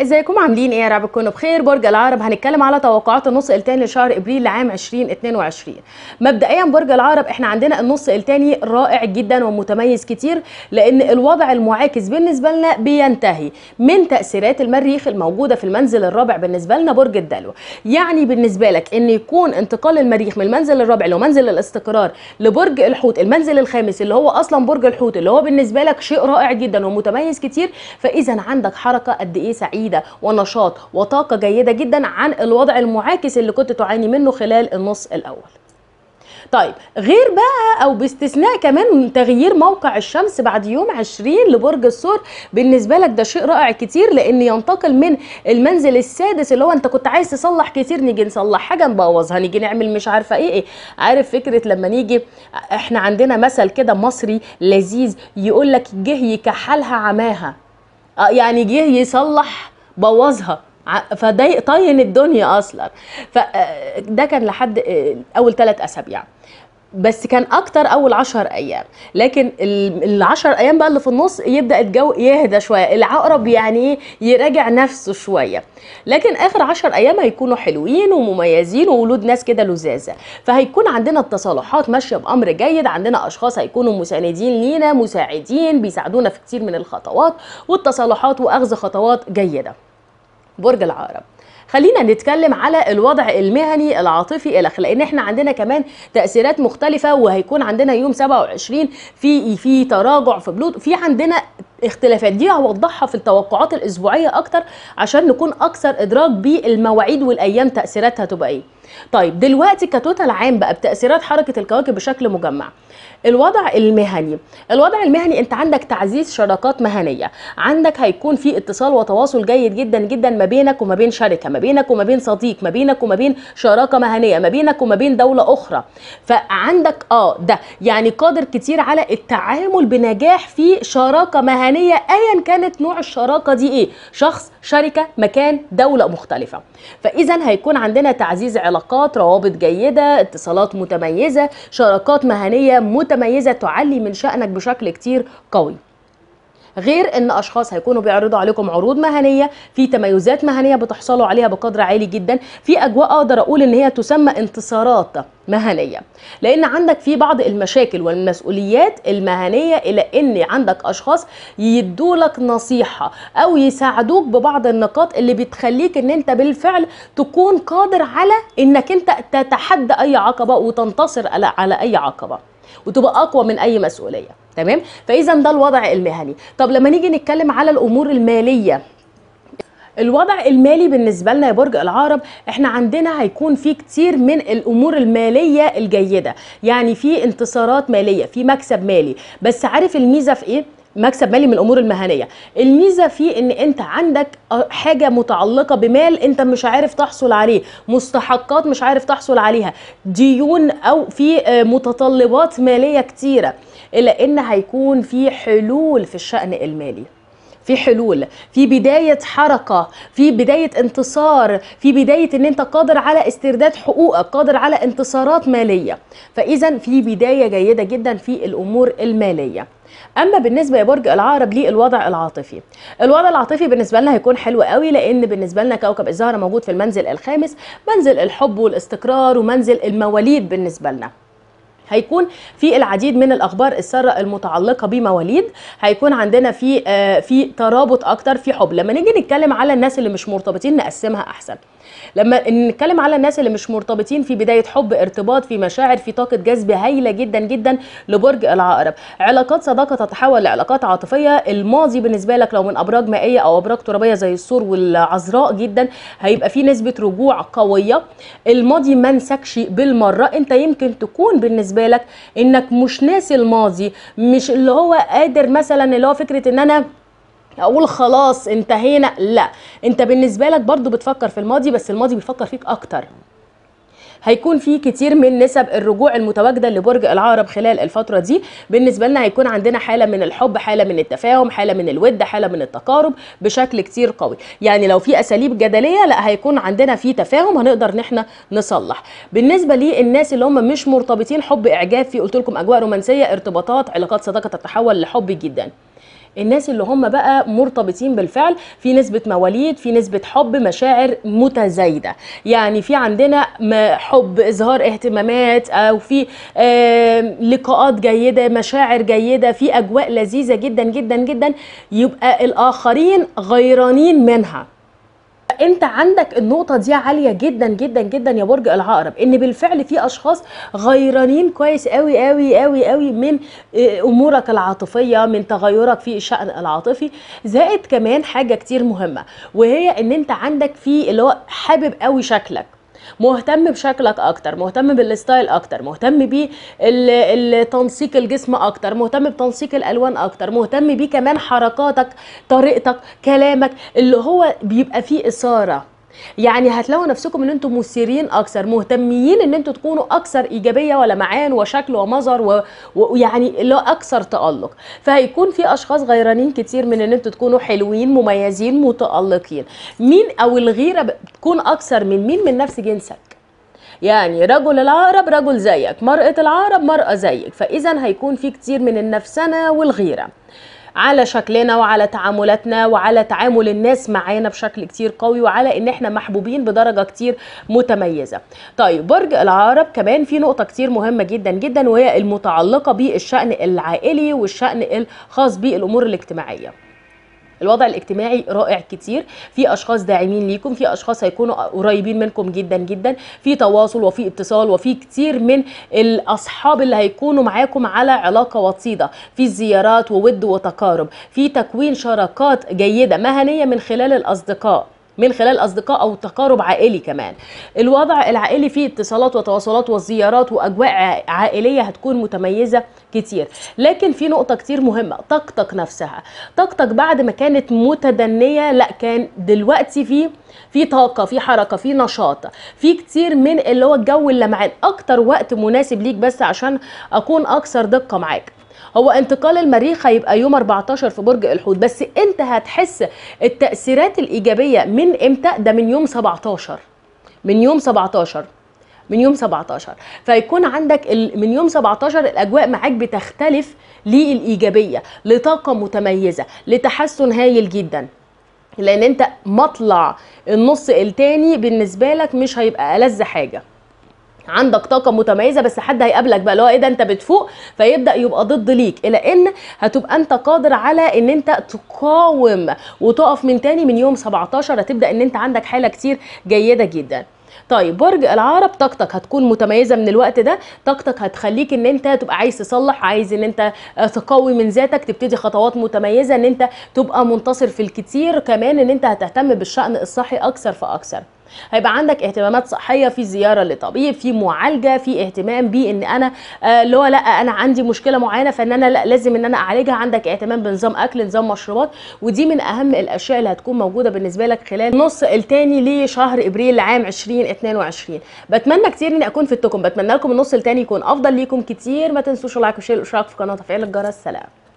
ازيكم عاملين ايه يا رب تكونوا بخير برج العرب هنتكلم على توقعات النص الثاني لشهر ابريل لعام 2022 مبدئيا برج العرب احنا عندنا النص الثاني رائع جدا ومتميز كتير لان الوضع المعاكس بالنسبه لنا بينتهي من تاثيرات المريخ الموجوده في المنزل الرابع بالنسبه لنا برج الدلو يعني بالنسبه لك ان يكون انتقال المريخ من المنزل الرابع اللي هو منزل الاستقرار لبرج الحوت المنزل الخامس اللي هو اصلا برج الحوت اللي هو بالنسبه لك شيء رائع جدا ومتميز كتير فاذا عندك حركه قد ايه سعيده جديده ونشاط وطاقه جيده جدا عن الوضع المعاكس اللي كنت تعاني منه خلال النص الاول طيب غير بقى او باستثناء كمان تغيير موقع الشمس بعد يوم 20 لبرج الثور بالنسبه لك ده شيء رائع كتير لان ينتقل من المنزل السادس اللي هو انت كنت عايز تصلح كتير نيجي نصلح حاجه نبوظها نيجي نعمل مش عارفه ايه ايه عارف فكره لما نيجي احنا عندنا مثل كده مصري لذيذ يقول لك جه يكحلها عماها آه، يعني جه يصلح بوظها فضايق طين الدنيا اصلا فده آه، كان لحد آه، اول ثلاث اسابيع بس كان اكتر اول عشر ايام لكن العشر ايام بقى اللي في النص يبدا الجو يهدى شويه العقرب يعني إيه؟ يراجع نفسه شويه لكن اخر عشر ايام هيكونوا حلوين ومميزين وولود ناس كده لزازه فهيكون عندنا التصالحات ماشيه بامر جيد عندنا اشخاص هيكونوا مساندين لينا مساعدين بيساعدونا في كتير من الخطوات والتصالحات واخذ خطوات جيده برج العقرب خلينا نتكلم على الوضع المهني العاطفي الاخ لان احنا عندنا كمان تاثيرات مختلفه وهيكون عندنا يوم 27 في في تراجع في بلوت في عندنا اختلافات دي هوضحها في التوقعات الاسبوعيه اكتر عشان نكون اكثر ادراك بالمواعيد والايام تاثيراتها تبقى ايه طيب دلوقتي كتوتال عام بقى بتاثيرات حركه الكواكب بشكل مجمع الوضع المهني الوضع المهني انت عندك تعزيز شراكات مهنيه عندك هيكون في اتصال وتواصل جيد جدا جدا ما بينك وما بين شركه ما بينك وما بين صديق ما بينك وما بين شراكه مهنيه ما بينك وما بين دوله اخرى فعندك اه ده يعني قادر كتير على التعامل بنجاح في شراكه مهنيه المهنيه ايا كانت نوع الشراكه دي ايه شخص شركه مكان دوله مختلفه فاذا هيكون عندنا تعزيز علاقات روابط جيده اتصالات متميزه شراكات مهنيه متميزه تعلي من شانك بشكل كتير قوي غير ان اشخاص هيكونوا بيعرضوا عليكم عروض مهنيه في تميزات مهنيه بتحصلوا عليها بقدر عالي جدا في اجواء اقدر اقول ان هي تسمى انتصارات مهنيه لان عندك في بعض المشاكل والمسؤوليات المهنيه الى ان عندك اشخاص يدوا لك نصيحه او يساعدوك ببعض النقاط اللي بتخليك ان انت بالفعل تكون قادر على انك انت تتحدى اي عقبه وتنتصر على اي عقبه وتبقى اقوى من اي مسؤوليه تمام فاذا ده الوضع المهني طب لما نيجي نتكلم على الامور الماليه الوضع المالي بالنسبه لنا يا برج العقرب احنا عندنا هيكون في كتير من الامور الماليه الجيده يعني في انتصارات ماليه في مكسب مالي بس عارف الميزه في ايه مكسب مالي من الامور المهنيه الميزه في ان انت عندك آه، حاجه متعلقه بمال انت مش عارف تحصل عليه مستحقات مش عارف تحصل عليها ديون او في آه، متطلبات ماليه كتيره الا ان هيكون في حلول في الشان المالي في حلول في بداية حركة في بداية انتصار في بداية ان انت قادر على استرداد حقوقك قادر على انتصارات مالية فاذا في بداية جيدة جدا في الامور المالية اما بالنسبه لبرج العقرب ليه الوضع العاطفي الوضع العاطفي بالنسبه لنا هيكون حلو قوي لان بالنسبه لنا كوكب الزهره موجود في المنزل الخامس منزل الحب والاستقرار ومنزل المواليد بالنسبه لنا هيكون في العديد من الاخبار الساره المتعلقه بمواليد هيكون عندنا في آه في ترابط اكتر في حب لما نيجي نتكلم على الناس اللي مش مرتبطين نقسمها احسن لما نتكلم على الناس اللي مش مرتبطين في بدايه حب ارتباط في مشاعر في طاقه جذب هايله جدا جدا لبرج العقرب علاقات صداقه تتحول لعلاقات عاطفيه الماضي بالنسبه لك لو من ابراج مائيه او ابراج ترابيه زي السور والعذراء جدا هيبقى في نسبه رجوع قويه الماضي ما انسكش بالمره انت يمكن تكون بالنسبه لك انك مش ناسي الماضي مش اللي هو قادر مثلا اللي هو فكره ان انا اقول خلاص انتهينا لا انت بالنسبه لك برضو بتفكر في الماضي بس الماضي بيفكر فيك اكتر هيكون في كتير من نسب الرجوع المتواجده لبرج العقرب خلال الفتره دي بالنسبه لنا هيكون عندنا حاله من الحب حاله من التفاهم حاله من الود حاله من التقارب بشكل كتير قوي يعني لو في اساليب جدليه لا هيكون عندنا في تفاهم هنقدر ان احنا نصلح بالنسبه للناس اللي هم مش مرتبطين حب اعجاب في قلت لكم اجواء رومانسيه ارتباطات علاقات صداقه تتحول لحب جدا الناس اللي هم بقى مرتبطين بالفعل في نسبه مواليد في نسبه حب مشاعر متزايده يعني في عندنا حب اظهار اهتمامات او في لقاءات جيده مشاعر جيده في اجواء لذيذه جدا جدا جدا يبقى الاخرين غيرانين منها انت عندك النقطه دي عاليه جدا جدا جدا يا برج العقرب ان بالفعل في اشخاص غيرانين كويس قوي قوي قوي قوي من آه، امورك العاطفيه من تغيرك في الشان العاطفي زائد كمان حاجه كتير مهمه وهي ان انت عندك في اللي هو حابب قوي شكلك مهتم بشكلك اكتر مهتم بالستايل اكتر مهتم بتنسيق الجسم اكتر مهتم بتنسيق الالوان اكتر مهتم بيه كمان حركاتك طريقتك كلامك اللي هو بيبقى فيه اثاره يعني هتلاقوا نفسكم ان انتم مثيرين اكثر مهتمين ان انتم تكونوا اكثر ايجابيه ولمعان وشكل ومظهر ويعني لا اكثر تالق فهيكون في اشخاص غيرانين كتير من ان انتم تكونوا حلوين مميزين متالقين مين او الغيره بتكون اكثر من مين من نفس جنسك يعني رجل العقرب رجل زيك مرأة العقرب مرأة زيك فإذا هيكون في كتير من النفسنة والغيرة على شكلنا وعلى تعاملاتنا وعلى تعامل الناس معانا بشكل كتير قوي وعلى ان احنا محبوبين بدرجه كتير متميزه طيب برج العقرب كمان في نقطه كتير مهمه جدا جدا وهي المتعلقه بالشان العائلي والشان الخاص بالامور الاجتماعيه الوضع الاجتماعي رائع كتير في اشخاص داعمين ليكم في اشخاص هيكونوا قريبين منكم جدا جدا في تواصل وفي اتصال وفي كتير من الاصحاب اللي هيكونوا معاكم على علاقه وطيده في زيارات وود وتقارب في تكوين شراكات جيده مهنيه من خلال الاصدقاء من خلال اصدقاء او تقارب عائلي كمان الوضع العائلي فيه اتصالات وتواصلات وزيارات واجواء عائليه هتكون متميزه كتير لكن في نقطه كتير مهمه طاقتك نفسها طاقتك بعد ما كانت متدنيه لا كان دلوقتي في في طاقه في حركه في نشاط في كتير من اللي هو الجو اللمعان اكتر وقت مناسب ليك بس عشان اكون اكثر دقه معاك هو انتقال المريخ هيبقى يوم 14 في برج الحوت بس انت هتحس التاثيرات الايجابيه من امتى ده من يوم 17 من يوم 17 من يوم 17 فيكون عندك من يوم 17 الاجواء معاك بتختلف للايجابيه لطاقه متميزه لتحسن هايل جدا لان انت مطلع النص التاني بالنسبه لك مش هيبقى ألذ حاجه عندك طاقه متميزه بس حد هيقابلك بقى اللي هو ايه ده انت بتفوق فيبدا يبقى ضد ليك الى ان هتبقى انت قادر على ان انت تقاوم وتقف من تاني من يوم 17 هتبدا ان انت عندك حاله كتير جيده جدا طيب برج العرب طاقتك هتكون متميزه من الوقت ده طاقتك هتخليك ان انت تبقى عايز تصلح عايز ان انت آه، تقوي من ذاتك تبتدي خطوات متميزه ان انت تبقى منتصر في الكتير كمان ان انت هتهتم بالشأن الصحي اكثر فاكثر هيبقى عندك اهتمامات صحيه في زياره لطبيب في معالجه في اهتمام بان انا آه، اللي هو لا انا عندي مشكله معينه فان انا لا لازم ان انا اعالجها عندك اهتمام بنظام اكل نظام مشروبات ودي من اهم الاشياء اللي هتكون موجوده بالنسبه لك خلال النص التاني لشهر ابريل عام 2022 بتمنى كتير اني اكون فدتكم بتمنى لكم النص التاني يكون افضل ليكم كتير ما تنسوش اللايك وشير والاشتراك في القناه وتفعيل الجرس سلام